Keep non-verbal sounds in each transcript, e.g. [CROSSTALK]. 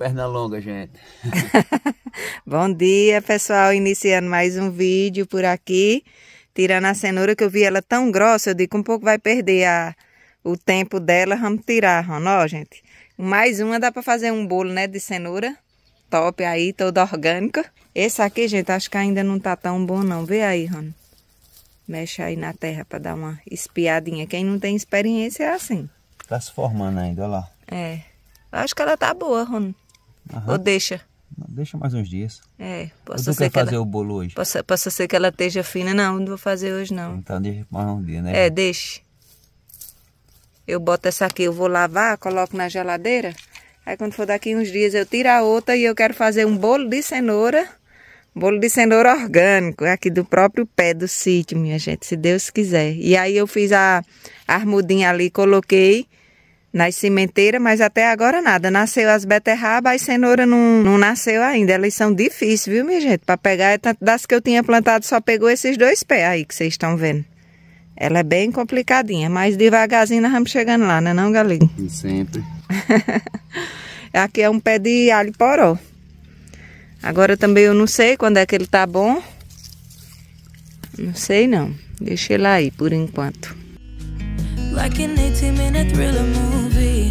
Olha o longa, gente. [LAUGHS] Bom dia, pessoal. Iniciando mais um vídeo por aqui. Tirando a cenoura, que eu vi ela tão grossa, eu digo, um pouco vai perder a, o tempo dela. Vamos tirar, ó, gente. Mais uma dá para fazer um bolo, né, de cenoura. Top aí, toda orgânica. Esse aqui, gente, acho que ainda não tá tão bom, não. Vê aí, Rony mexe aí na terra para dar uma espiadinha. Quem não tem experiência é assim. Tá se formando ainda, olha lá. É. Acho que ela tá boa, Ron. Aham. Ou deixa. Deixa mais uns dias. É, posso ser que fazer ela... o bolo hoje. Posso, posso ser que ela esteja fina. Não, não vou fazer hoje, não. Então deixa mais um dia, né? É, deixa. Eu boto essa aqui, eu vou lavar, coloco na geladeira. Aí quando for daqui uns dias eu tiro a outra e eu quero fazer um bolo de cenoura Bolo de cenoura orgânico, é aqui do próprio pé do sítio, minha gente, se Deus quiser. E aí eu fiz a armudinha ali, coloquei nas cimenteiras, mas até agora nada. Nasceu as beterrabas, as cenoura não, não nasceu ainda. Elas são difíceis, viu, minha gente? Para pegar, é das que eu tinha plantado, só pegou esses dois pés aí que vocês estão vendo. Ela é bem complicadinha, mas devagarzinho nós vamos chegando lá, né não, Galinho? Sempre. [LAUGHS] Aqui é um pé de alho poró. Agora também eu não sei quando é que ele tá bom. Não sei não. Deixa ele aí por enquanto. Like an 80 minute thriller movie.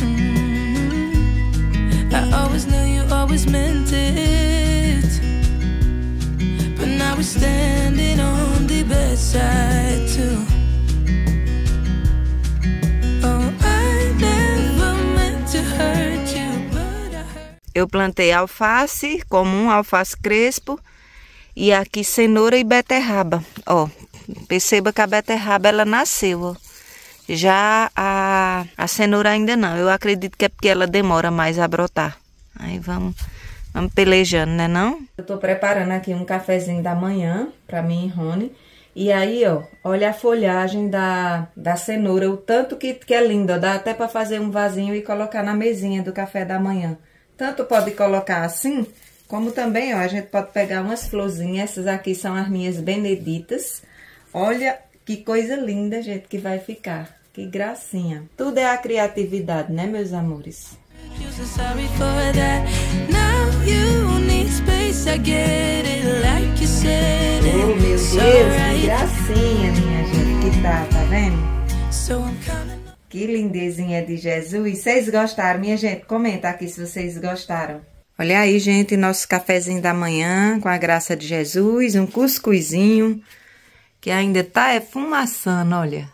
Mm -hmm. I always knew you always meant it. But now we're standing on the bedside too. Oh, I never meant to hurt. Eu plantei alface comum, alface crespo e aqui cenoura e beterraba. Ó, perceba que a beterraba ela nasceu, ó. Já a, a cenoura ainda não. Eu acredito que é porque ela demora mais a brotar. Aí vamos, vamos pelejando, né não? Eu tô preparando aqui um cafezinho da manhã para mim e Rony. E aí, ó, olha a folhagem da, da cenoura, o tanto que, que é lindo, dá até para fazer um vasinho e colocar na mesinha do café da manhã. Tanto pode colocar assim, como também, ó, a gente pode pegar umas florzinhas. Essas aqui são as minhas beneditas. Olha que coisa linda, gente, que vai ficar. Que gracinha. Tudo é a criatividade, né, meus amores? Oh, meu Deus, que gracinha, minha gente, que tá, tá vendo? que lindezinha de Jesus. Vocês gostaram, minha gente? Comenta aqui se vocês gostaram. Olha aí, gente, nosso cafezinho da manhã, com a graça de Jesus, um cuscuzinho, que ainda tá é fumaçando, olha.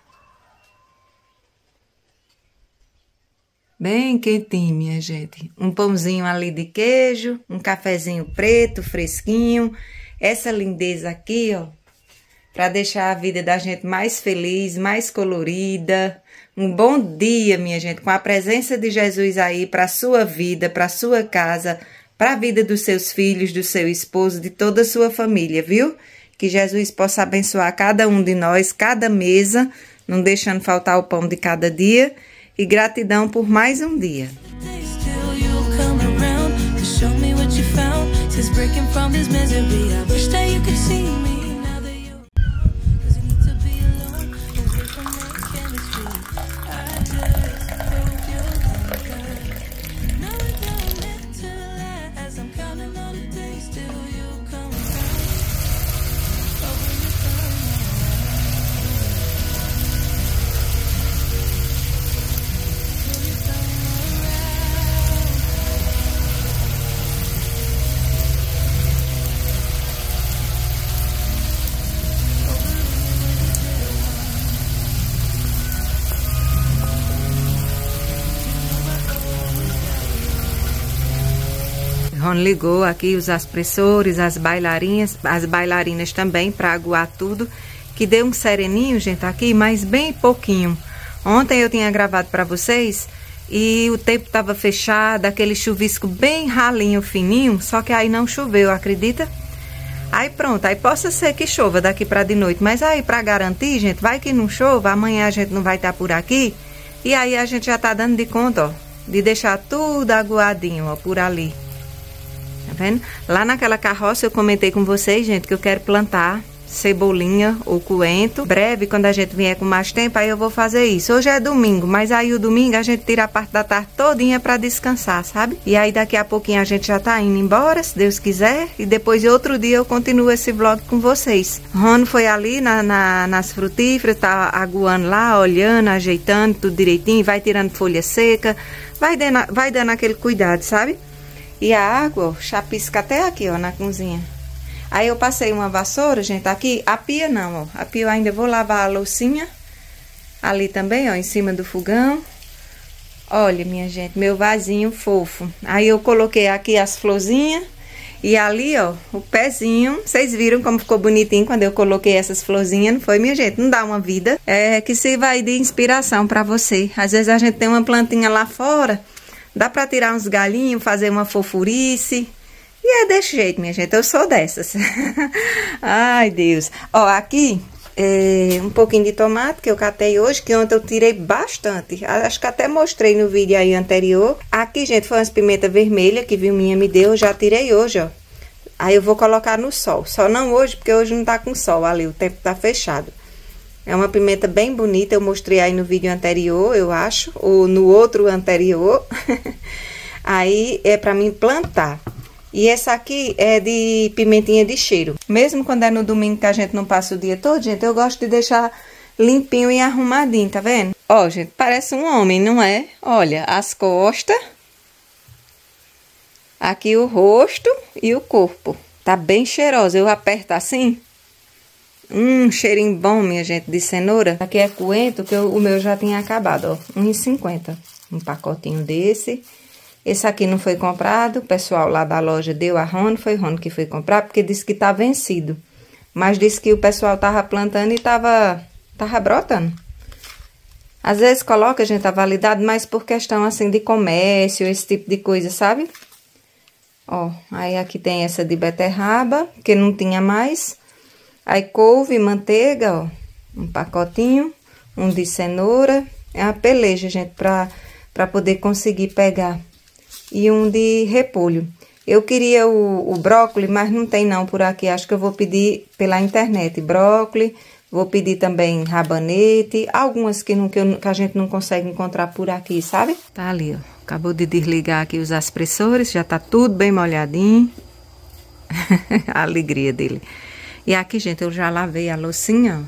Bem quentinho, minha gente. Um pãozinho ali de queijo, um cafezinho preto, fresquinho. Essa lindeza aqui, ó, para deixar a vida da gente mais feliz, mais colorida. Um bom dia, minha gente, com a presença de Jesus aí para a sua vida, para a sua casa, para a vida dos seus filhos, do seu esposo, de toda a sua família, viu? Que Jesus possa abençoar cada um de nós, cada mesa, não deixando faltar o pão de cada dia. E gratidão por mais um dia. breaking from this misery. I wish that you could see. Ron ligou aqui os aspressores, as bailarinas, as bailarinas também para aguar tudo, que deu um sereninho, gente, aqui, mas bem pouquinho. Ontem eu tinha gravado para vocês e o tempo estava fechado, aquele chuvisco bem ralinho, fininho, só que aí não choveu, acredita? Aí pronto, aí possa ser que chova daqui para de noite, mas aí para garantir, gente, vai que não chova, amanhã a gente não vai estar tá por aqui, e aí a gente já tá dando de conta, ó, de deixar tudo aguadinho, ó, por ali. Tá vendo? Lá naquela carroça eu comentei com vocês, gente, que eu quero plantar cebolinha ou coento. Breve, quando a gente vier com mais tempo, aí eu vou fazer isso. Hoje é domingo, mas aí o domingo a gente tira a parte da tarde todinha para descansar, sabe? E aí daqui a pouquinho a gente já tá indo embora, se Deus quiser, e depois outro dia eu continuo esse vlog com vocês. Rono foi ali na, na, nas frutíferas, tá aguando lá, olhando, ajeitando tudo direitinho, vai tirando folha seca, vai dando, vai dando aquele cuidado, sabe? E a água ó, chapisca até aqui, ó, na cozinha. Aí eu passei uma vassoura, gente, aqui. A pia não, ó. A pia eu ainda vou lavar a loucinha. Ali também, ó, em cima do fogão. Olha, minha gente, meu vasinho fofo. Aí eu coloquei aqui as florzinhas. E ali, ó, o pezinho. Vocês viram como ficou bonitinho quando eu coloquei essas florzinhas, não foi, minha gente? Não dá uma vida. É que se vai de inspiração para você. Às vezes a gente tem uma plantinha lá fora Dá para tirar uns galinhos, fazer uma fofurice. E é desse jeito, minha gente. Eu sou dessas. [LAUGHS] Ai, Deus. Ó, aqui é, um pouquinho de tomate que eu catei hoje, que ontem eu tirei bastante. Acho que até mostrei no vídeo aí anterior. Aqui, gente, foi umas pimenta vermelha que minha me deu. Eu já tirei hoje, ó. Aí eu vou colocar no sol. Só não hoje, porque hoje não tá com sol ali. O tempo tá fechado. É uma pimenta bem bonita, eu mostrei aí no vídeo anterior, eu acho, ou no outro anterior. [LAUGHS] aí é para mim plantar. E essa aqui é de pimentinha de cheiro. Mesmo quando é no domingo que a gente não passa o dia todo, gente, eu gosto de deixar limpinho e arrumadinho, tá vendo? Ó, gente, parece um homem, não é? Olha, as costas, aqui o rosto e o corpo. Tá bem cheirosa. Eu aperto assim, um cheirinho bom, minha gente, de cenoura. Aqui é coentro, que eu, o meu já tinha acabado, ó. R$1,50. Um pacotinho desse. Esse aqui não foi comprado. O pessoal lá da loja deu a Rony. Foi Rony que foi comprar, porque disse que tá vencido. Mas disse que o pessoal tava plantando e tava, tava brotando. Às vezes coloca, a gente, a validade, mas por questão, assim, de comércio, esse tipo de coisa, sabe? Ó, aí aqui tem essa de beterraba, que não tinha mais. Aí, couve, manteiga, ó, um pacotinho, um de cenoura, é uma peleja, gente, pra, pra poder conseguir pegar. E um de repolho. Eu queria o, o brócolis, mas não tem não por aqui, acho que eu vou pedir pela internet, brócolis, vou pedir também rabanete, algumas que, não, que, eu, que a gente não consegue encontrar por aqui, sabe? Tá ali, ó. Acabou de desligar aqui os aspressores, já tá tudo bem molhadinho. [LAUGHS] a alegria dele. E aqui, gente, eu já lavei a loucinha, ó.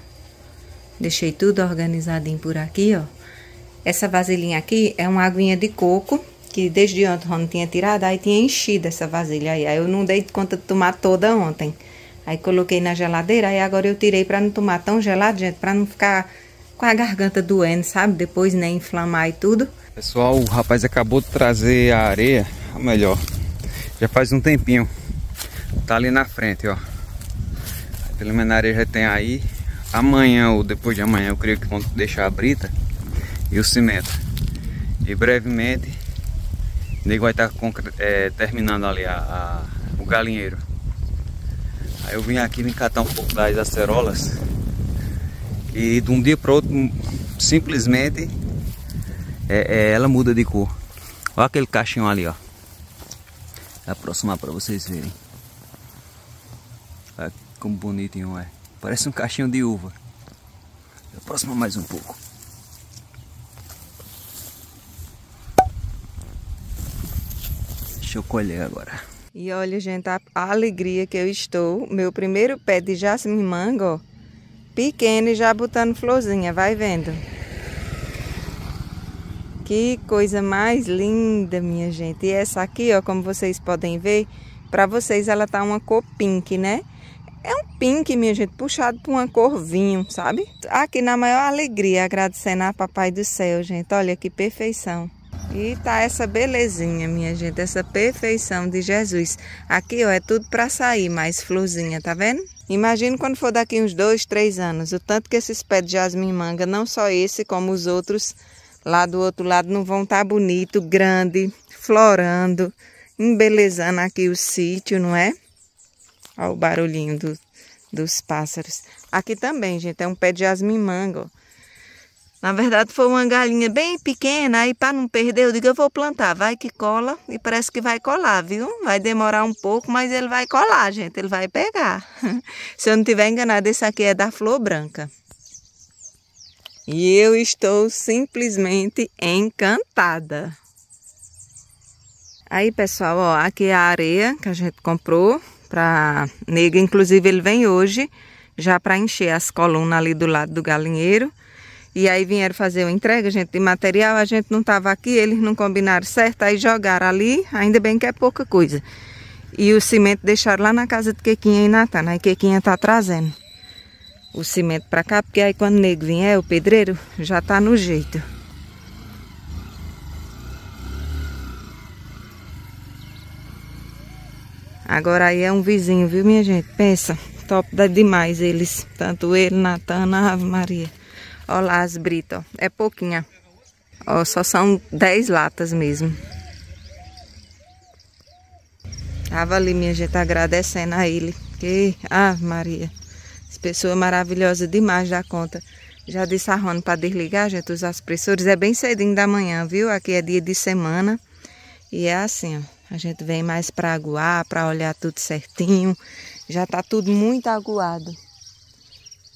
Deixei tudo organizadinho por aqui, ó. Essa vasilhinha aqui é uma aguinha de coco, que desde ontem eu não tinha tirado, aí tinha enchido essa vasilha aí. Aí eu não dei conta de tomar toda ontem. Aí coloquei na geladeira, aí agora eu tirei pra não tomar tão gelado, gente, pra não ficar com a garganta doendo, sabe? Depois, né, inflamar e tudo. Pessoal, o rapaz acabou de trazer a areia, ou melhor, já faz um tempinho. Tá ali na frente, ó. Preliminares já tem aí. Amanhã ou depois de amanhã eu creio que vão deixar a brita e o cimento. E brevemente o nego vai estar tá é, terminando ali a, a, o galinheiro. Aí eu vim aqui me catar um pouco das acerolas. E de um dia para outro, simplesmente, é, é, ela muda de cor. Olha aquele caixão ali, ó. Vou aproximar para vocês verem. Como bonitinho é. Parece um caixinho de uva. Aproxima mais um pouco. Deixa eu colher agora. E olha, gente, a alegria que eu estou. Meu primeiro pé de jasmim mango, pequeno e já botando florzinha, vai vendo. Que coisa mais linda, minha gente. E essa aqui, ó, como vocês podem ver, para vocês ela tá uma cor pink, né? É um pink, minha gente, puxado por uma cor vinho, sabe? Aqui na maior alegria, agradecendo a Papai do Céu, gente. Olha que perfeição. E tá essa belezinha, minha gente, essa perfeição de Jesus. Aqui, ó, é tudo para sair mais florzinha, tá vendo? Imagina quando for daqui uns dois, três anos, o tanto que esses pés de jasmim manga, não só esse, como os outros lá do outro lado, não vão estar tá bonito, grande, florando, embelezando aqui o sítio, não é? Olha o barulhinho do, dos pássaros. Aqui também, gente, é um pé de jasmim manga. Na verdade, foi uma galinha bem pequena, aí para não perder, eu digo, eu vou plantar, vai que cola, e parece que vai colar, viu? Vai demorar um pouco, mas ele vai colar, gente, ele vai pegar. [LAUGHS] Se eu não tiver enganado, esse aqui é da flor branca. E eu estou simplesmente encantada. Aí, pessoal, ó, aqui é a areia que a gente comprou para nega. Inclusive, ele vem hoje já para encher as colunas ali do lado do galinheiro. E aí vieram fazer uma entrega, gente, de material. A gente não estava aqui, eles não combinaram certo. Aí jogaram ali, ainda bem que é pouca coisa. E o cimento deixaram lá na casa de Quequinha e Natana. Aí né? Quequinha tá trazendo o cimento para cá, porque aí quando o nego vier, o pedreiro já tá no jeito. Agora aí é um vizinho, viu, minha gente? Pensa, top demais eles. Tanto ele, Natana, Ave Maria. Olha lá as britas, ó. É pouquinha. Ó, só são 10 latas mesmo. Tava ali, minha gente, agradecendo a ele. Que, Ave Maria. As pessoas é maravilhosas demais da conta. Já disse a Rony para desligar, gente, os aspersores. É bem cedinho da manhã, viu? Aqui é dia de semana. E é assim, ó. A gente vem mais para aguar, para olhar tudo certinho. Já está tudo muito aguado.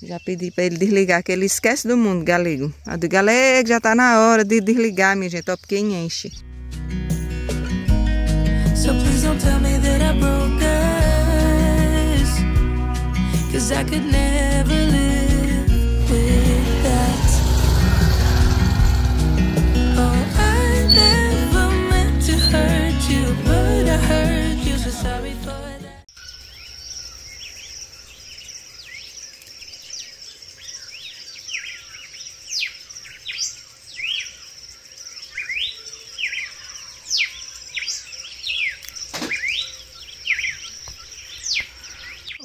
Já pedi para ele desligar, que ele esquece do mundo, galego. A do galego, já está na hora de desligar, minha gente, ó, porque enche. So please don't tell me that I broke cause I could never.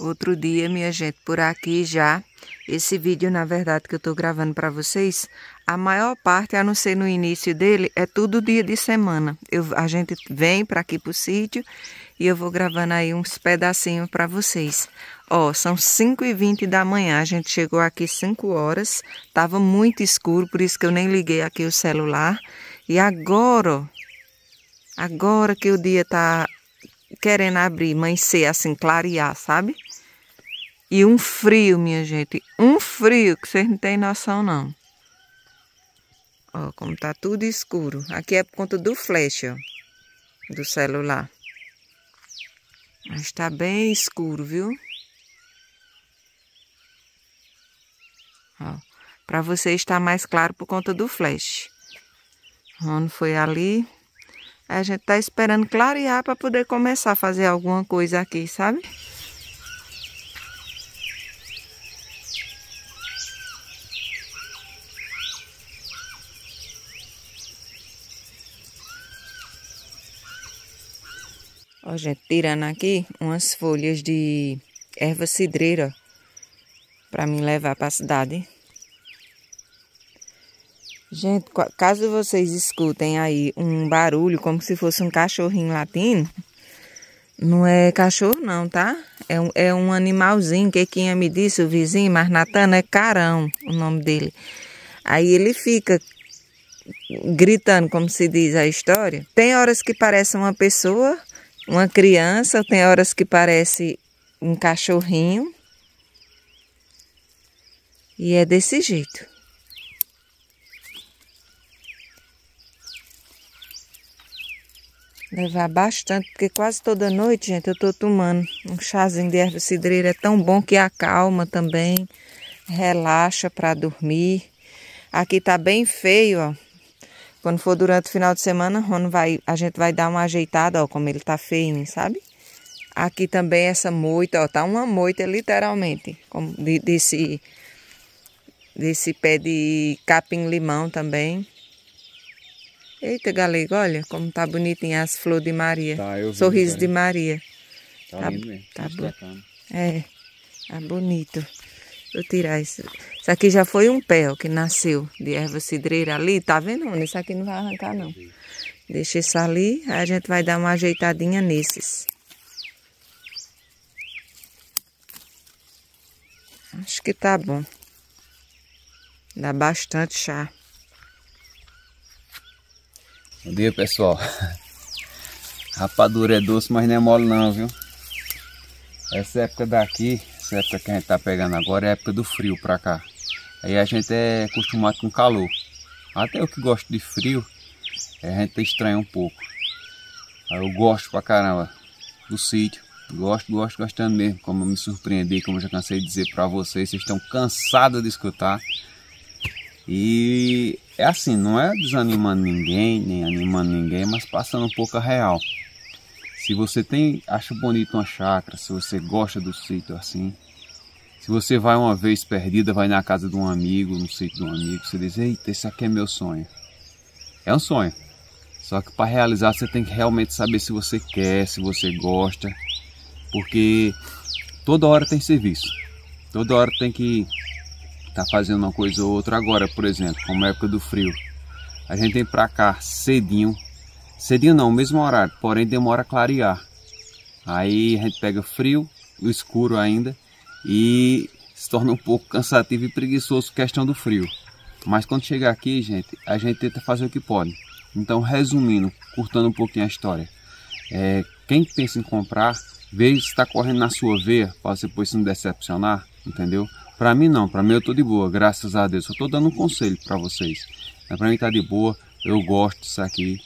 Outro dia, minha gente, por aqui já. Esse vídeo, na verdade, que eu estou gravando para vocês, a maior parte, a não ser no início dele, é tudo dia de semana. Eu, a gente vem para aqui para o sítio e eu vou gravando aí uns pedacinhos para vocês. Ó, são 5h20 da manhã, a gente chegou aqui 5 horas, tava muito escuro, por isso que eu nem liguei aqui o celular. E agora, ó, agora que o dia tá querendo abrir, amanhecer, assim, clarear, sabe? E um frio, minha gente. Um frio que vocês não têm noção, não. Ó, como tá tudo escuro. Aqui é por conta do flash, ó, do celular. Mas tá bem escuro, viu? Ó, pra você estar mais claro por conta do flash. Ron foi ali. A gente tá esperando clarear para poder começar a fazer alguma coisa aqui, sabe? Ó, gente, tirando aqui umas folhas de erva cidreira para me levar para a cidade. Gente, caso vocês escutem aí um barulho como se fosse um cachorrinho latindo, não é cachorro não, tá? É um, é um animalzinho que quem me disse, o vizinho, mas Natana é Carão, o nome dele. Aí ele fica gritando, como se diz a história. Tem horas que parece uma pessoa, uma criança, tem horas que parece um cachorrinho. E é desse jeito. Levar bastante, porque quase toda noite, gente, eu estou tomando um chazinho de erva cidreira. É tão bom que acalma também, relaxa para dormir. Aqui tá bem feio, ó. Quando for durante o final de semana, Ron vai, a gente vai dar uma ajeitada, ó, como ele tá feio, sabe? Aqui também essa moita, ó, tá uma moita literalmente, como de, desse, desse pé de capim-limão também. Eita, galego, olha como tá bonitinha as flores de Maria. Tá, vi, Sorriso cara. Né? de Maria. Tá, tá lindo mesmo. Tá, tá, É, tá bonito. Vou tirar isso. Isso aqui já foi um pé ó, que nasceu de erva cidreira ali. Tá vendo? Mano? Isso aqui não vai arrancar, não. Deixa isso ali, aí a gente vai dar uma ajeitadinha nesses. Acho que tá bom. Dá bastante chá. Bom dia, pessoal. [LAUGHS] Rapadura é doce, mas não é mole não, viu? Essa época daqui, essa época que a gente tá pegando agora é época do frio pra cá. Aí a gente é acostumado com calor. Até eu que gosto de frio, é, a gente estranha um pouco. Aí eu gosto pra caramba do sítio. Gosto, gosto, gostando mesmo. Como eu me surpreendi, como eu já cansei de dizer pra vocês, vocês estão cansados de escutar. E é assim, não é desanimando ninguém, nem animando ninguém, mas passando um pouco a real. Se você tem, acha bonito uma chácara, se você gosta do sítio assim, se você vai uma vez perdida, vai na casa de um amigo, no sei de um amigo, você diz: Eita, esse aqui é meu sonho. É um sonho. Só que para realizar você tem que realmente saber se você quer, se você gosta, porque toda hora tem serviço, toda hora tem que estar tá fazendo uma coisa ou outra. Agora, por exemplo, como é época do frio, a gente vem para cá cedinho, cedinho não, mesmo horário, porém demora a clarear. Aí a gente pega frio, o escuro ainda, e se torna um pouco cansativo e preguiçoso questão do frio. Mas quando chegar aqui, gente, a gente tenta fazer o que pode. Então, resumindo, curtando um pouquinho a história, é, quem pensa em comprar, veja se está correndo na sua veia para você depois se não decepcionar, entendeu? Para mim não, para mim eu estou de boa, graças a Deus. Eu estou dando um conselho para vocês. Para mim está de boa, eu gosto disso aqui,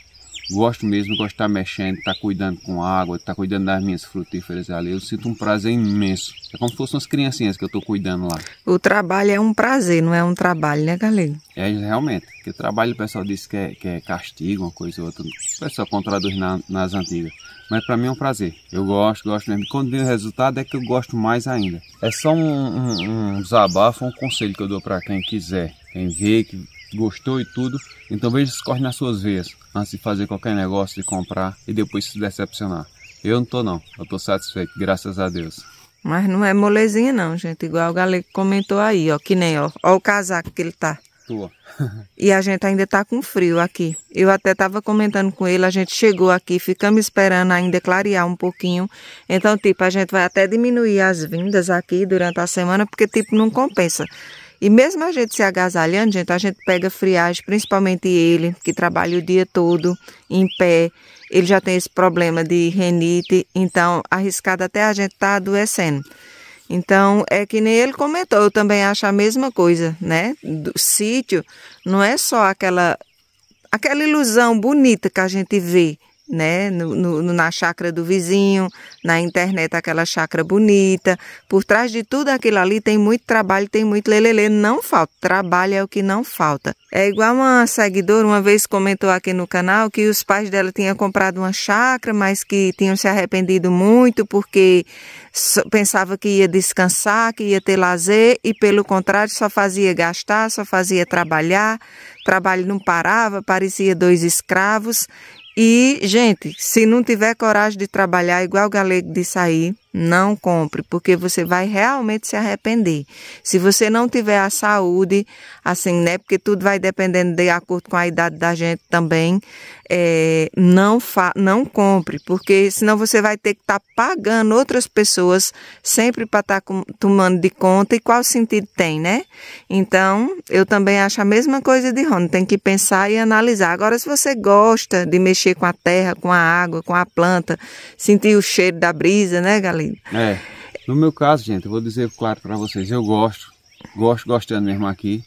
Gosto mesmo de estar mexendo, estar cuidando com água, estar cuidando das minhas frutíferas ali. Eu sinto um prazer imenso. É como se fossem as criancinhas que eu estou cuidando lá. O trabalho é um prazer, não é um trabalho, né, Galego? É, realmente. Porque trabalho o pessoal diz que é, que é castigo, uma coisa ou outra. O pessoal contraduz na, nas antigas. Mas para mim é um prazer. Eu gosto, gosto mesmo. quando vem o resultado é que eu gosto mais ainda. É só um, um, um desabafo, um conselho que eu dou para quem quiser. Quem vê que gostou e tudo. Então veja se corre nas suas veias antes de fazer qualquer negócio, de comprar e depois se decepcionar. Eu não tô não, eu tô satisfeito, graças a Deus. Mas não é molezinha não, gente. Igual o Galego comentou aí, ó, que nem, ó, ó o casaco que ele tá. Tua. [LAUGHS] e a gente ainda tá com frio aqui. Eu até tava comentando com ele, a gente chegou aqui, ficamos esperando ainda clarear um pouquinho. Então, tipo, a gente vai até diminuir as vindas aqui durante a semana, porque, tipo, não compensa. E mesmo a gente se agasalhando, gente, a gente pega friagem, principalmente ele, que trabalha o dia todo em pé, ele já tem esse problema de renite, então arriscado até a gente estar tá adoecendo. Então, é que nem ele comentou, eu também acho a mesma coisa, né? Do sítio não é só aquela aquela ilusão bonita que a gente vê né? No, no, na chácara do vizinho, na internet aquela chácara bonita. Por trás de tudo aquilo ali tem muito trabalho, tem muito lelele, não falta. Trabalho é o que não falta. É igual uma seguidora uma vez comentou aqui no canal que os pais dela tinham comprado uma chácara, mas que tinham se arrependido muito porque pensava que ia descansar, que ia ter lazer e pelo contrário só fazia gastar, só fazia trabalhar, trabalho não parava, parecia dois escravos e, gente, se não tiver coragem de trabalhar, igual o galego de sair, não compre, porque você vai realmente se arrepender. Se você não tiver a saúde, assim, né? Porque tudo vai dependendo de acordo com a idade da gente também, é, não, fa não compre, porque senão você vai ter que estar tá pagando outras pessoas sempre para estar tá tomando de conta. E qual sentido tem, né? Então, eu também acho a mesma coisa de Rony. Tem que pensar e analisar. Agora, se você gosta de mexer com a terra, com a água, com a planta, sentir o cheiro da brisa, né, Galinha? É. No meu caso, gente, eu vou dizer claro para vocês, eu gosto, gosto gostando mesmo aqui.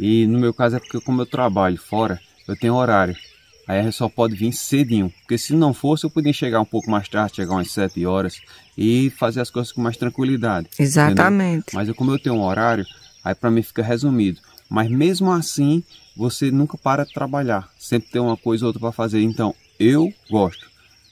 E no meu caso é porque como eu trabalho fora, eu tenho horário a R só pode vir cedinho, porque se não fosse eu podia chegar um pouco mais tarde, chegar umas 7 horas e fazer as coisas com mais tranquilidade. Exatamente. Entendeu? Mas eu, como eu tenho um horário, aí para mim fica resumido. Mas mesmo assim, você nunca para de trabalhar, sempre tem uma coisa ou outra para fazer. Então, eu gosto.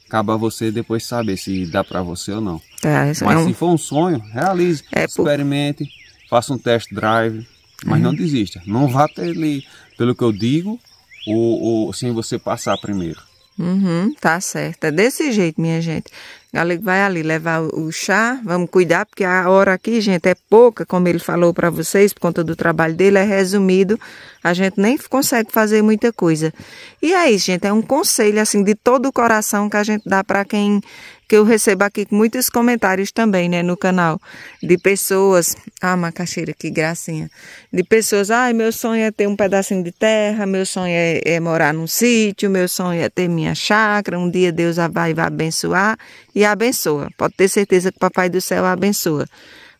Acaba você depois saber se dá para você ou não. É, é Mas é um... se for um sonho, realize, é experimente, por... faça um test drive, mas uhum. não desista. Não vá ali, pelo que eu digo, ou, ou sem você passar primeiro? Uhum, tá certo. É desse jeito, minha gente. Galego vai ali levar o chá. Vamos cuidar, porque a hora aqui, gente, é pouca, como ele falou para vocês, por conta do trabalho dele, é resumido. A gente nem consegue fazer muita coisa. E é isso, gente. É um conselho, assim, de todo o coração que a gente dá para quem que eu recebo aqui muitos comentários também, né, no canal, de pessoas, ah, macaxeira, que gracinha, de pessoas, ai, ah, meu sonho é ter um pedacinho de terra, meu sonho é, é morar num sítio, meu sonho é ter minha chácara, um dia Deus vai, vai abençoar e abençoa, pode ter certeza que o Papai do Céu abençoa,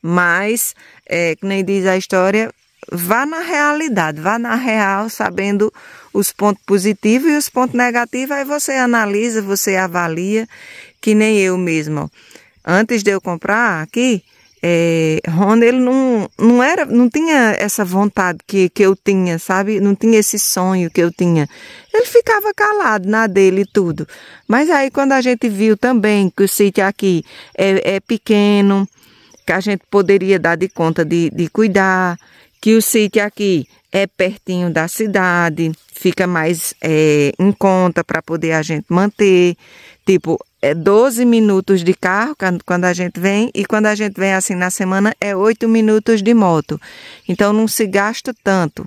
mas, é, que nem diz a história, vá na realidade, vá na real, sabendo os pontos positivos e os pontos negativos, aí você analisa, você avalia que nem eu mesmo. Antes de eu comprar aqui, é, Ron, ele não, não era, não tinha essa vontade que, que eu tinha, sabe? Não tinha esse sonho que eu tinha. Ele ficava calado na dele e tudo. Mas aí quando a gente viu também que o sítio aqui é, é pequeno, que a gente poderia dar de conta de, de cuidar, que o sítio aqui é pertinho da cidade, fica mais é, em conta para poder a gente manter. Tipo, é 12 minutos de carro quando a gente vem, e quando a gente vem assim na semana é 8 minutos de moto. Então não se gasta tanto,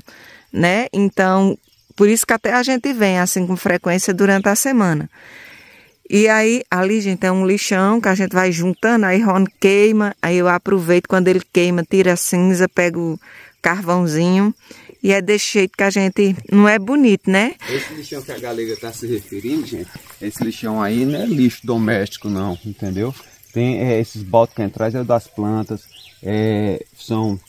né? Então, por isso que até a gente vem assim com frequência durante a semana. E aí, ali, gente, é um lixão que a gente vai juntando, aí Ron queima, aí eu aproveito quando ele queima, tira a cinza, pego o carvãozinho e é desse jeito que a gente. Não é bonito, né? Esse lixão que a galega está se referindo, gente, esse lixão aí não é lixo doméstico, não, entendeu? Tem é, esses botes que atrás é das plantas, é, são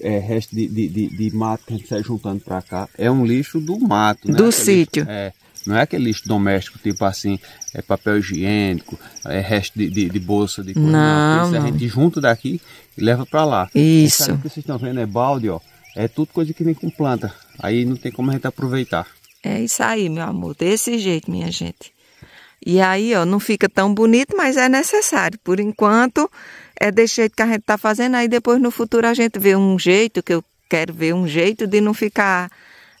é, de, de, de, de mato que a gente sai juntando para cá. É um lixo do mato, né? Do aquele sítio. Lixo, é, não é aquele lixo doméstico, tipo assim, é papel higiênico, é resto de, de, de bolsa de coisa. Não, não. não. a gente junta daqui e leva para lá. Isso. O que vocês estão vendo é balde, ó é tudo coisa que vem com planta. Aí não tem como a gente aproveitar. É isso aí, meu amor. Desse jeito, minha gente. E aí, ó, não fica tão bonito, mas é necessário. Por enquanto, é desse jeito que a gente tá fazendo. Aí depois no futuro a gente vê um jeito, que eu quero ver um jeito de não ficar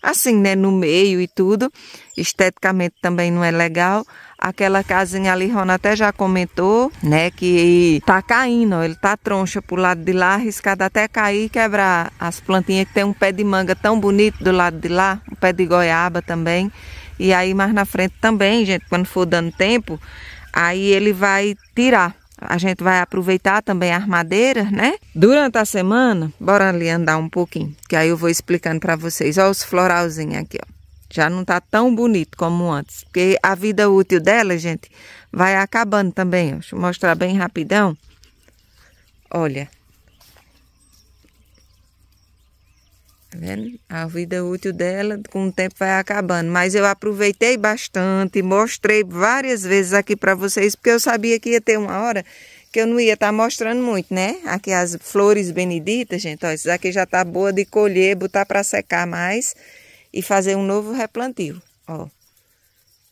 assim, né, no meio e tudo. Esteticamente também não é legal. Aquela casinha ali, Rona até já comentou, né? Que tá caindo, ele tá troncha pro lado de lá, arriscado até cair e quebrar as plantinhas que tem um pé de manga tão bonito do lado de lá, um pé de goiaba também. E aí mais na frente também, gente, quando for dando tempo, aí ele vai tirar. A gente vai aproveitar também as madeiras, né? Durante a semana, bora ali andar um pouquinho, que aí eu vou explicando para vocês. Olha os floralzinhos aqui, ó. Já não está tão bonito como antes. Porque a vida útil dela, gente, vai acabando também. Deixa eu mostrar bem rapidão. Olha. Tá vendo? A vida útil dela com o tempo vai acabando. Mas eu aproveitei bastante, mostrei várias vezes aqui para vocês, porque eu sabia que ia ter uma hora que eu não ia estar tá mostrando muito, né? Aqui as flores beneditas, gente, ó, isso aqui já tá boa de colher, botar para secar mais e fazer um novo replantio. Ó, tá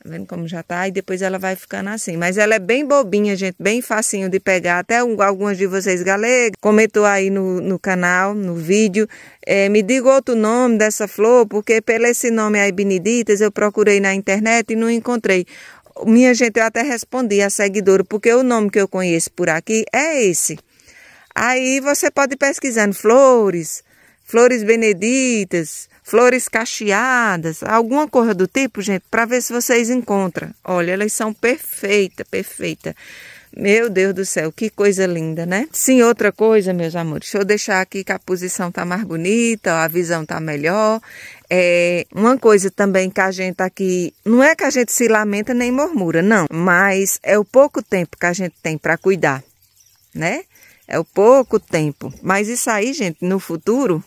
vendo como já tá? E depois ela vai ficando assim. Mas ela é bem bobinha, gente, bem facinho de pegar. Até um, algumas de vocês galegas comentou aí no, no canal, no vídeo. É, me diga outro nome dessa flor, porque pelo esse nome aí, Beneditas, eu procurei na internet e não encontrei. Minha gente, eu até respondi a seguidora, porque o nome que eu conheço por aqui é esse. Aí você pode ir pesquisando flores, flores beneditas, flores cacheadas, alguma coisa do tipo, gente, para ver se vocês encontram. Olha, elas são perfeitas, perfeitas. Meu Deus do céu, que coisa linda, né? Sim, outra coisa, meus amores, deixa eu deixar aqui que a posição tá mais bonita, a visão tá melhor. É, uma coisa também que a gente aqui, não é que a gente se lamenta nem murmura, não, mas é o pouco tempo que a gente tem para cuidar, né? É o pouco tempo. Mas isso aí, gente, no futuro,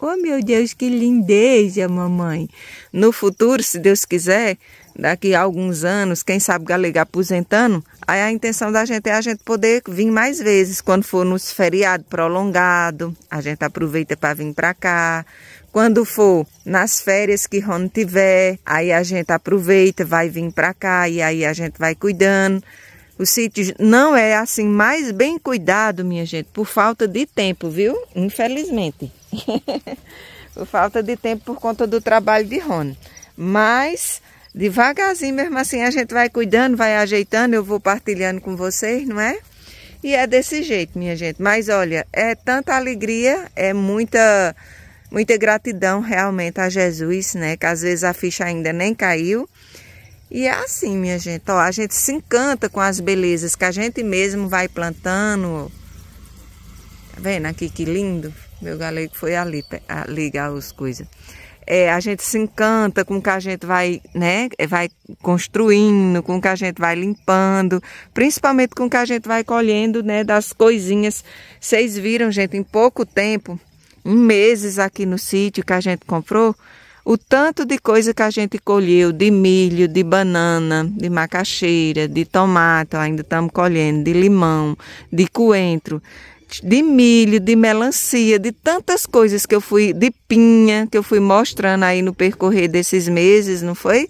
Oh, meu Deus, que lindeza, mamãe. No futuro, se Deus quiser, daqui a alguns anos, quem sabe Galega aposentando, aí a intenção da gente é a gente poder vir mais vezes, quando for nos feriado prolongado, a gente aproveita para vir para cá. Quando for nas férias que Ron tiver, aí a gente aproveita, vai vir para cá e aí a gente vai cuidando. O sítio não é assim mais bem cuidado, minha gente, por falta de tempo, viu? Infelizmente. [LAUGHS] por falta de tempo por conta do trabalho de Rony. Mas devagarzinho, mesmo assim, a gente vai cuidando, vai ajeitando, eu vou partilhando com vocês, não é? E é desse jeito, minha gente. Mas olha, é tanta alegria, é muita muita gratidão realmente a Jesus, né? Que às vezes a ficha ainda nem caiu. E é assim, minha gente, ó, a gente se encanta com as belezas que a gente mesmo vai plantando. Tá vendo aqui que lindo? Meu galego foi ali a ligar as coisas. É, a gente se encanta com o que a gente vai, né, é, vai construindo, com o que a gente vai limpando, principalmente com o que a gente vai colhendo, né, das coisinhas. Vocês viram, gente, em pouco tempo, em meses aqui no sítio que a gente comprou, o tanto de coisa que a gente colheu de milho, de banana, de macaxeira, de tomate, ainda estamos colhendo, de limão, de coentro de milho, de melancia, de tantas coisas que eu fui, de pinha, que eu fui mostrando aí no percorrer desses meses, não foi?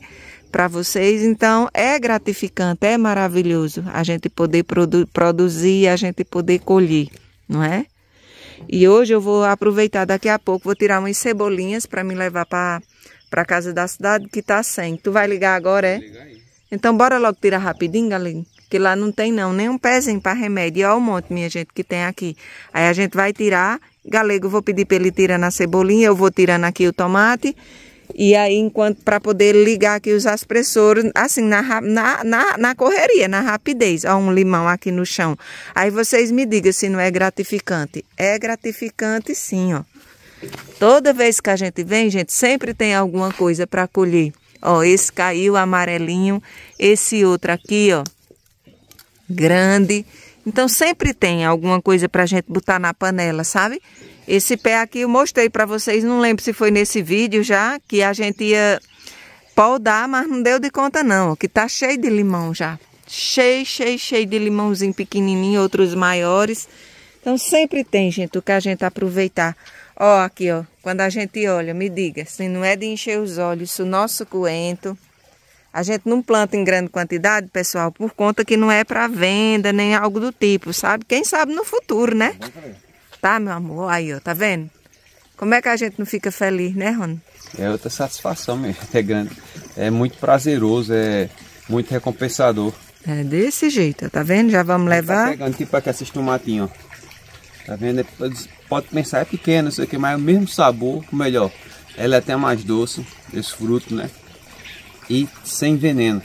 Para vocês. Então, é gratificante, é maravilhoso a gente poder produ produzir, a gente poder colher, não é? E hoje eu vou aproveitar daqui a pouco, vou tirar umas cebolinhas para me levar para para casa da cidade que tá sem. Tu vai ligar agora, é? Então bora logo tirar rapidinho, galera que lá não tem não, nem um pezinho para remédio. E olha o monte, minha gente, que tem aqui. Aí a gente vai tirar, galego, vou pedir para ele tirar na cebolinha, eu vou tirando aqui o tomate. E aí, enquanto para poder ligar aqui os aspressores, assim, na, na, na, na correria, na rapidez. Olha um limão aqui no chão. Aí vocês me digam se não é gratificante. É gratificante sim, ó. Toda vez que a gente vem, gente, sempre tem alguma coisa para colher. Ó, esse caiu amarelinho, esse outro aqui, ó, grande. Então sempre tem alguma coisa para a gente botar na panela, sabe? Esse pé aqui eu mostrei para vocês, não lembro se foi nesse vídeo já, que a gente ia podar, mas não deu de conta não, que tá cheio de limão já. Cheio, cheio, cheio de limãozinho pequenininho, outros maiores. Então sempre tem, gente, o que a gente aproveitar. Ó, aqui, ó, quando a gente olha, me diga, se não é de encher os olhos, o nosso coento a gente não planta em grande quantidade, pessoal, por conta que não é para venda nem algo do tipo, sabe? Quem sabe no futuro, né? Tá, meu amor? Aí, ó, tá vendo? Como é que a gente não fica feliz, né, Rony? É outra satisfação mesmo, é grande. É muito prazeroso, é muito recompensador. É desse jeito, tá vendo? Já vamos tá levar. Tá pegando tipo aqui esses tomatinhos, ó. Tá vendo? Pode pensar, é pequeno, isso sei que, mas é o mesmo sabor, melhor. Ela é até mais doce, esse fruto, né? e sem veneno.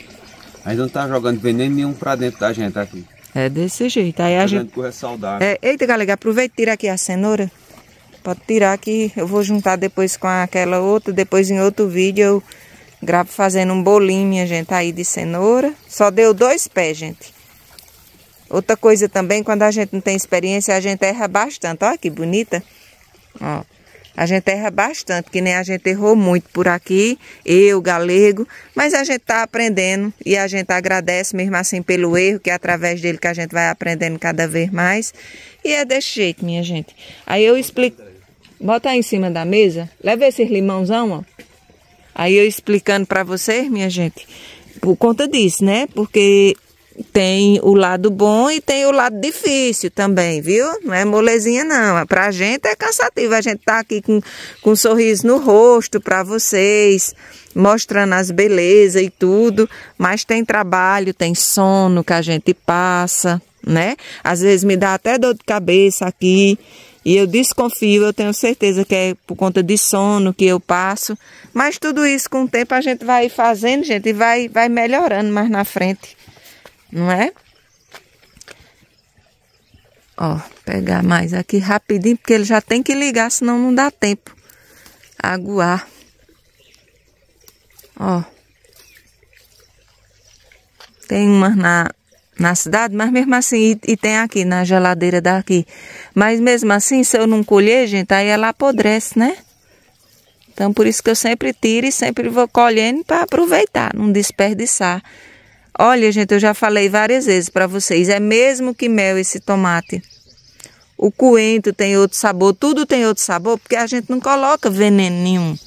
A gente não tá jogando veneno nenhum para dentro da gente aqui. É desse jeito. Aí a, a gente corre saudável. É, eita, galera, aproveita e tira aqui a cenoura. Pode tirar que eu vou juntar depois com aquela outra, depois em outro vídeo eu gravo fazendo um bolinho, minha gente, aí de cenoura. Só deu dois pés, gente. Outra coisa também, quando a gente não tem experiência, a gente erra bastante. Olha que bonita. Ó. A gente erra bastante, que nem a gente errou muito por aqui, eu, galego, mas a gente está aprendendo e a gente agradece mesmo assim pelo erro, que é através dele que a gente vai aprendendo cada vez mais. E é desse jeito, minha gente. Aí eu explico. Bota aí em cima da mesa, leva esses limãozão, ó. Aí eu explicando para vocês, minha gente, por conta disso, né? Porque tem o lado bom e tem o lado difícil também, viu? Não é molezinha, não. É, pra gente é cansativo. A gente tá aqui com, com um sorriso no rosto para vocês, mostrando as belezas e tudo. Mas tem trabalho, tem sono que a gente passa, né? Às vezes me dá até dor de cabeça aqui. E eu desconfio, eu tenho certeza que é por conta de sono que eu passo. Mas tudo isso com o tempo a gente vai fazendo, gente, e vai, vai melhorando mais na frente não é? Ó, pegar mais aqui rapidinho, porque ele já tem que ligar, senão não dá tempo. Aguar. Ó. Tem umas na, na cidade, mas mesmo assim, e, e, tem aqui na geladeira daqui. Mas mesmo assim, se eu não colher, gente, aí ela apodrece, né? Então, por isso que eu sempre tiro e sempre vou colhendo para aproveitar, não desperdiçar. Olha, gente, eu já falei várias vezes para vocês, é mesmo que mel esse tomate. O coentro tem outro sabor, tudo tem outro sabor, porque a gente não coloca veneno nenhum.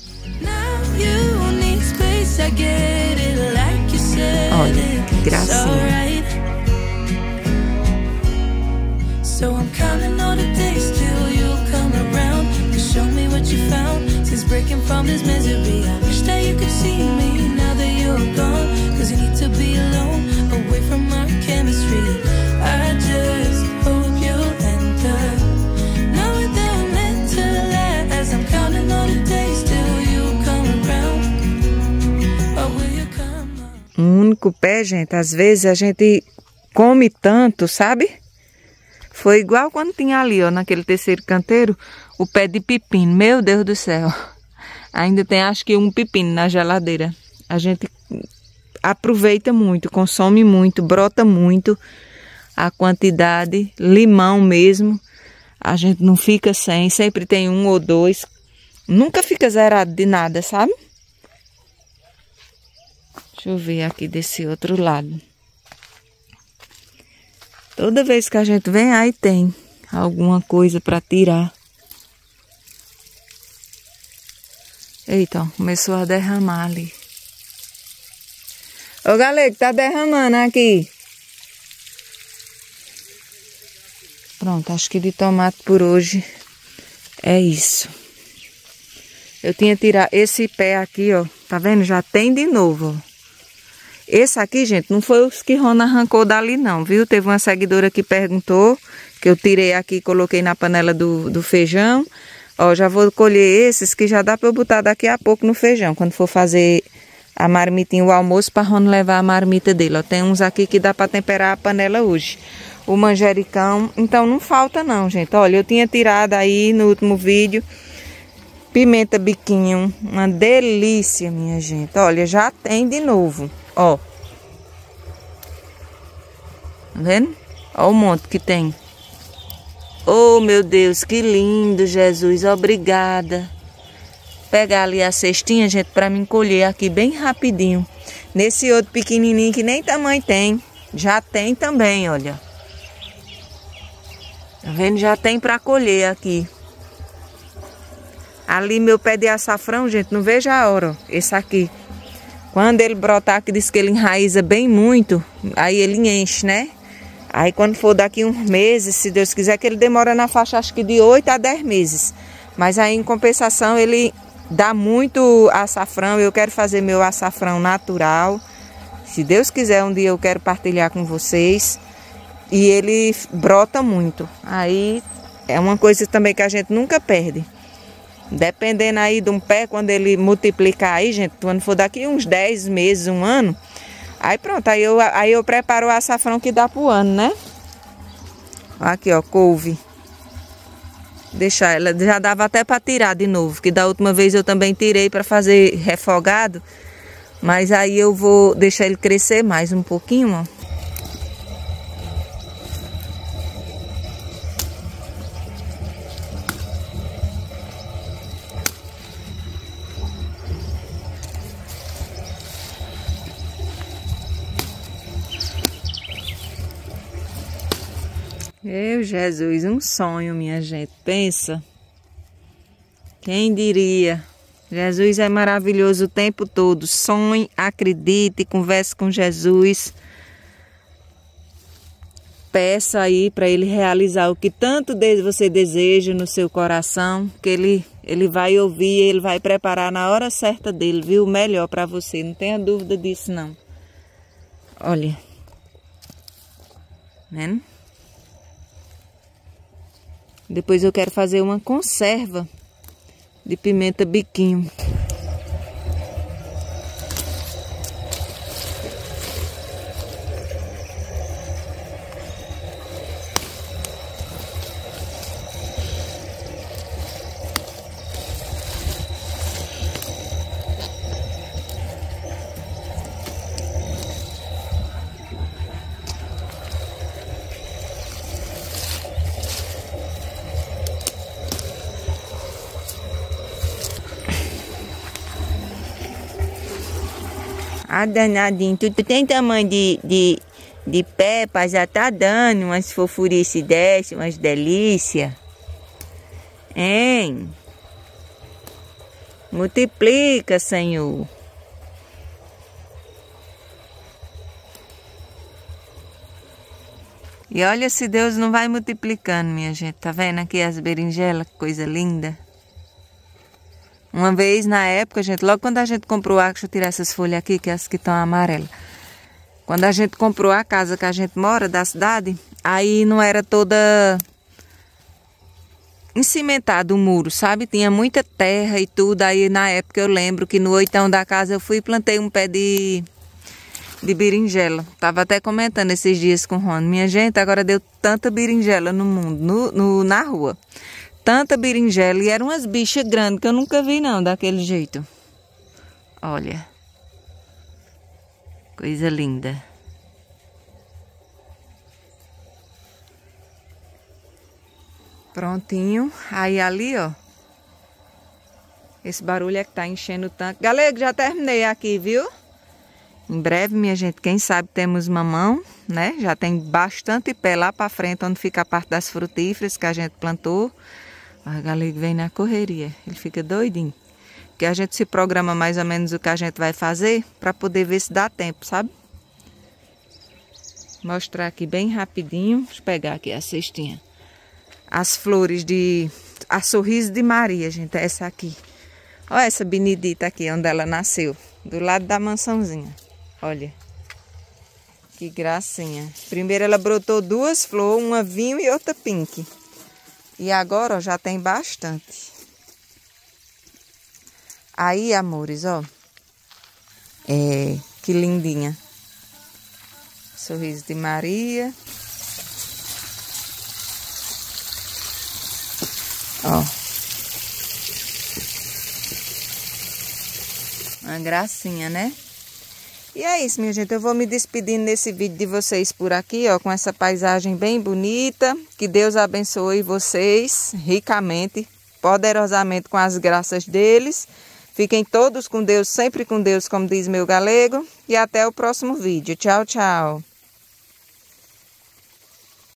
Olha, que gracinha. Um único pé, gente, às vezes a gente come tanto, sabe? Foi igual quando tinha ali, ó, naquele terceiro canteiro, o pé de pepino. Meu Deus do céu. Ainda tem acho que um pepino na geladeira. A gente aproveita muito, consome muito, brota muito a quantidade, limão mesmo. A gente não fica sem, sempre tem um ou dois. Nunca fica zerado de nada, sabe? Deixa eu ver aqui desse outro lado. Toda vez que a gente vem, aí tem alguma coisa para tirar. Eita, começou a derramar ali. Ô galera, tá derramando aqui. Pronto, acho que de tomate por hoje é isso. Eu tinha tirado esse pé aqui, ó. Tá vendo? Já tem de novo, ó. Esse aqui, gente, não foi os que Rona arrancou dali, não, viu? Teve uma seguidora que perguntou, que eu tirei aqui e coloquei na panela do, do feijão. Ó, já vou colher esses que já dá para eu botar daqui a pouco no feijão, quando for fazer a marmitinha, o almoço, para Rona levar a marmita dele. Ó, tem uns aqui que dá para temperar a panela hoje. O manjericão, então não falta não, gente. Olha, eu tinha tirado aí no último vídeo pimenta biquinho, uma delícia, minha gente. Olha, já tem de novo. Ó. Tá vendo? Ó o monte que tem. Oh, meu Deus, que lindo, Jesus. Obrigada. Pegar ali a cestinha, gente, para me encolher aqui bem rapidinho. Nesse outro pequenininho que nem tamanho tem. Já tem também, olha. Tá vendo? Já tem para colher aqui. Ali meu pé de açafrão, gente, não veja a hora. Ó, esse aqui. Quando ele brotar, que diz que ele enraiza bem muito, aí ele enche, né? Aí quando for daqui uns meses, se Deus quiser, que ele demora na faixa acho que de 8 a 10 meses. Mas aí em compensação ele dá muito açafrão. Eu quero fazer meu açafrão natural. Se Deus quiser, um dia eu quero partilhar com vocês. E ele brota muito. Aí é uma coisa também que a gente nunca perde. Dependendo aí de um pé, quando ele multiplicar aí, gente, quando for daqui uns 10 meses, um ano, aí pronto, aí eu, aí eu preparo o açafrão que dá pro ano, né? Aqui, ó, couve. Deixar ela, já dava até para tirar de novo, que da última vez eu também tirei para fazer refogado, mas aí eu vou deixar ele crescer mais um pouquinho, ó. Meu Jesus, um sonho, minha gente. Pensa. Quem diria? Jesus é maravilhoso o tempo todo. Sonhe, acredite, converse com Jesus. Peça aí para ele realizar o que tanto você deseja no seu coração, que ele ele vai ouvir, ele vai preparar na hora certa dele, viu? O melhor para você, não tenha dúvida disso não. Olha. Vendo? Depois eu quero fazer uma conserva de pimenta biquinho. Ah, danadinho, tu, tem tamanho de, de, de pé pra já tá dando umas fofurices dessas, umas delícias. Hein? Multiplica, Senhor. E olha se Deus não vai multiplicando, minha gente. Tá vendo aqui as berinjelas? Que coisa linda. Uma vez na época, gente, logo quando a gente comprou a, deixa eu tirar essas folhas aqui, que é as que estão amarelas. Quando a gente comprou a casa que a gente mora da cidade, aí não era toda encimentado o muro, sabe? Tinha muita terra e tudo. Aí na época eu lembro que no oitão da casa eu fui e plantei um pé de de berinjela. Tava até comentando esses dias com o Rony. Minha gente, agora deu tanta berinjela no mundo, no, no na rua tanta berinjela e eram umas bichas grandes que eu nunca vi não daquele jeito. Olha. Coisa linda. Prontinho. Aí ali, ó. Esse barulho é que tá enchendo o tanque. Galego, já terminei aqui, viu? Em breve, minha gente, quem sabe temos mamão, né? Já tem bastante pé lá para frente, onde fica a parte das frutíferas que a gente plantou. A o galego vem na correria, ele fica doidinho. Que a gente se programa mais ou menos o que a gente vai fazer para poder ver se dá tempo, sabe? Mostrar aqui bem rapidinho. Deixa eu pegar aqui a cestinha. As flores de. A sorriso de Maria, gente. Essa aqui. Olha essa Benedita aqui, onde ela nasceu. Do lado da mansãozinha. Olha. Que gracinha. Primeiro ela brotou duas flores, uma vinho e outra pink. E agora ó, já tem bastante. Aí, amores, ó. É, que lindinha. Sorriso de Maria. Ó. Uma gracinha, né? E é isso, minha gente. Eu vou me despedindo nesse vídeo de vocês por aqui, ó, com essa paisagem bem bonita. Que Deus abençoe vocês ricamente, poderosamente com as graças deles. Fiquem todos com Deus, sempre com Deus, como diz meu galego. E até o próximo vídeo. Tchau, tchau.